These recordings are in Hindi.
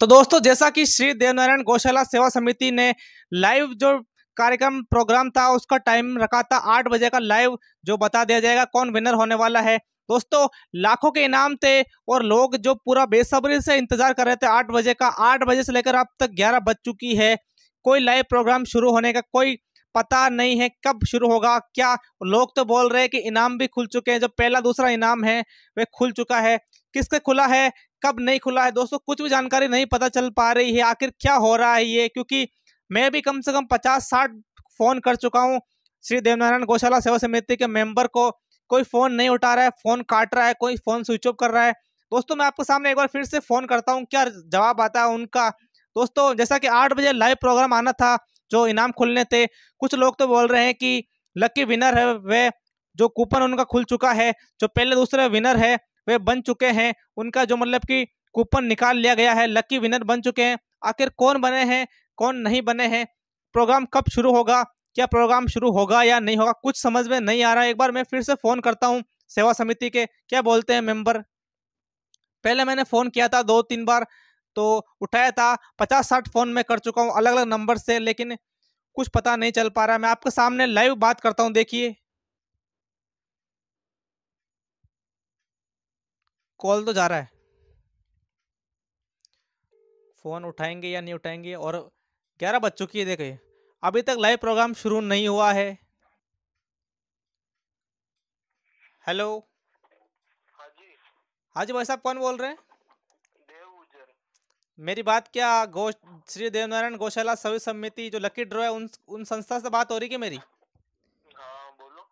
तो दोस्तों जैसा कि श्री देवनारायण गौशाला सेवा समिति ने लाइव जो कार्यक्रम प्रोग्राम था उसका टाइम रखा था आठ बजे का लाइव जो बता दिया जाएगा कौन विनर होने वाला है दोस्तों लाखों के इनाम थे और लोग जो पूरा बेसब्री से इंतजार कर रहे थे आठ बजे का आठ बजे से लेकर अब तक ग्यारह बज चुकी है कोई लाइव प्रोग्राम शुरू होने का कोई पता नहीं है कब शुरू होगा क्या लोग तो बोल रहे हैं कि इनाम भी खुल चुके हैं जो पहला दूसरा इनाम है वह खुल चुका है किसके खुला है कब नहीं खुला है दोस्तों कुछ भी जानकारी नहीं पता चल पा रही है आखिर क्या हो रहा है ये क्योंकि मैं भी कम से कम पचास साठ फोन कर चुका हूँ श्री देवनारायण गौशाला सेवा समिति के मेंबर को कोई फ़ोन नहीं उठा रहा है फ़ोन काट रहा है कोई फ़ोन स्विच ऑफ कर रहा है दोस्तों मैं आपके सामने एक बार फिर से फ़ोन करता हूँ क्या जवाब आता है उनका दोस्तों जैसा कि आठ बजे लाइव प्रोग्राम आना था जो इनाम खुलने थे कुछ लोग तो बोल रहे हैं कि लकी विनर है वह जो कूपन उनका खुल चुका है जो पहले दूसरे विनर है वे बन चुके हैं उनका जो मतलब कि कूपन निकाल लिया गया है लकी विनर बन चुके हैं आखिर कौन बने हैं कौन नहीं बने हैं प्रोग्राम कब शुरू होगा क्या प्रोग्राम शुरू होगा या नहीं होगा कुछ समझ में नहीं आ रहा है एक बार मैं फिर से फ़ोन करता हूँ सेवा समिति के क्या बोलते हैं मेंबर पहले मैंने फ़ोन किया था दो तीन बार तो उठाया था पचास साठ फ़ोन मैं कर चुका हूँ अलग अलग नंबर से लेकिन कुछ पता नहीं चल पा रहा है मैं आपके सामने लाइव बात करता हूँ देखिए कॉल तो जा रहा है फ़ोन उठाएंगे या नहीं उठाएंगे और ग्यारह बज चुकी है देखिए अभी तक लाइव प्रोग्राम शुरू नहीं हुआ है हेलो हाँ, हाँ जी भाई साहब कौन बोल रहे हैं मेरी बात क्या गो श्री देवनारायण गौशाला सभी समिति जो लकी ड्रॉ है उन उन संस्था से बात हो रही है मेरी हाँ बोलो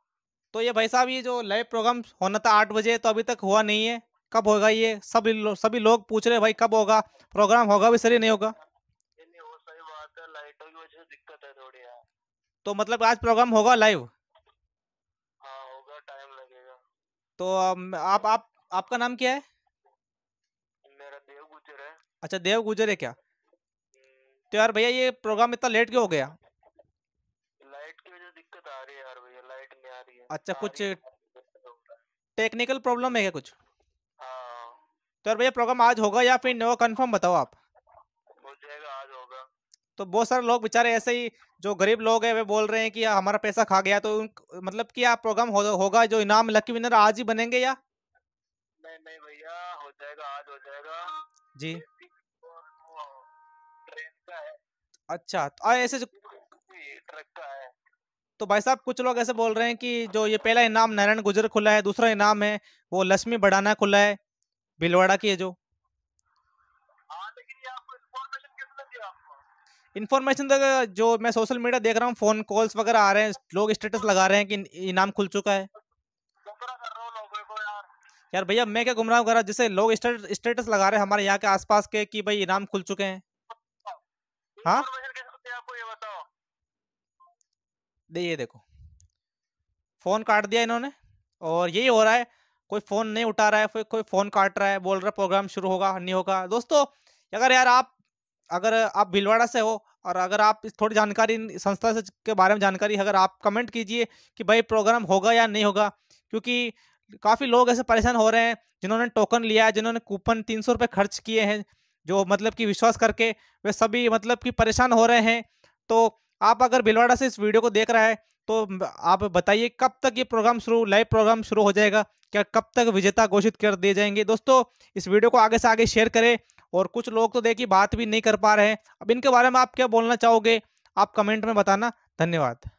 तो ये भाई साहब ये जो लाइव प्रोग्राम होना था आठ बजे तो अभी तक हुआ नहीं है कब होगा ये सब लो, सभी लोग पूछ रहे भाई कब होगा प्रोग्राम होगा भी सर नहीं होगा हाँ। तो मतलब आज प्रोग्राम होगा लाइव हाँ, होगा टाइम लगेगा तो आप आप आपका नाम क्या है मेरा देव गुजर है अच्छा देव गुजर है क्या हम्म। तो यार भैया ये प्रोग्राम इतना लेट क्यों हो गया लाइट की वजह दिक्कत आ रही है यार भैया लाइट नहीं आ रही है अच्छा कुछ टेक्निकल प्रॉब्लम है क्या कुछ नहीं तो यार भैया प्रोग्राम आज होगा या फिर नो कन्फर्म बताओ आप हो जाएगा तो बहुत सारे लोग बेचारे ऐसे ही जो गरीब लोग हैं वे बोल रहे हैं कि हमारा पैसा खा गया तो मतलब कि आप प्रोग्राम हो, होगा जो इनाम लकी विनर आज ही बनेंगे या नहीं नहीं भैया हो जाएगा आज हो जाएगा जी अच्छा तो ऐसे जो तो भाई साहब कुछ लोग ऐसे बोल रहे हैं कि जो ये पहला इनाम नारायण गुजर खुला है दूसरा इनाम है वो लक्ष्मी बढ़ाना खुला है भिलवाड़ा की है जो इन्फॉर्मेशन हाँ, तक तो जो मैं सोशल मीडिया देख रहा हूँ फोन कॉल्स वगैरह आ रहे हैं लोग स्टेटस लगा रहे हैं कि इनाम खुल चुका है यार भैया मैं क्या गुमराह कर रहा जैसे लोग स्टेटस लगा रहे हैं हमारे यहाँ के आसपास के कि भाई इनाम खुल चुके हैं हाँ, हाँ? दे ये देखो फोन काट दिया इन्होंने और यही हो रहा है कोई फ़ोन नहीं उठा रहा है कोई कोई फ़ोन काट रहा है बोल रहा है प्रोग्राम शुरू होगा नहीं होगा दोस्तों अगर यार आप अगर आप भीलवाड़ा से हो और अगर आप थोड़ी जानकारी संस्था से के बारे में जानकारी अगर आप कमेंट कीजिए कि भाई प्रोग्राम होगा या नहीं होगा क्योंकि काफ़ी लोग ऐसे परेशान हो रहे हैं जिन्होंने टोकन लिया है जिन्होंने कूपन तीन सौ रुपये खर्च किए हैं जो मतलब कि विश्वास करके वे सभी मतलब कि परेशान हो रहे हैं तो आप अगर भिलवाड़ा से इस वीडियो को देख रहा है तो आप बताइए कब तक ये प्रोग्राम शुरू लाइव प्रोग्राम शुरू हो जाएगा क्या कब तक विजेता घोषित कर दिए जाएंगे दोस्तों इस वीडियो को आगे से आगे शेयर करें और कुछ लोग तो देखिए बात भी नहीं कर पा रहे हैं अब इनके बारे में आप क्या बोलना चाहोगे आप कमेंट में बताना धन्यवाद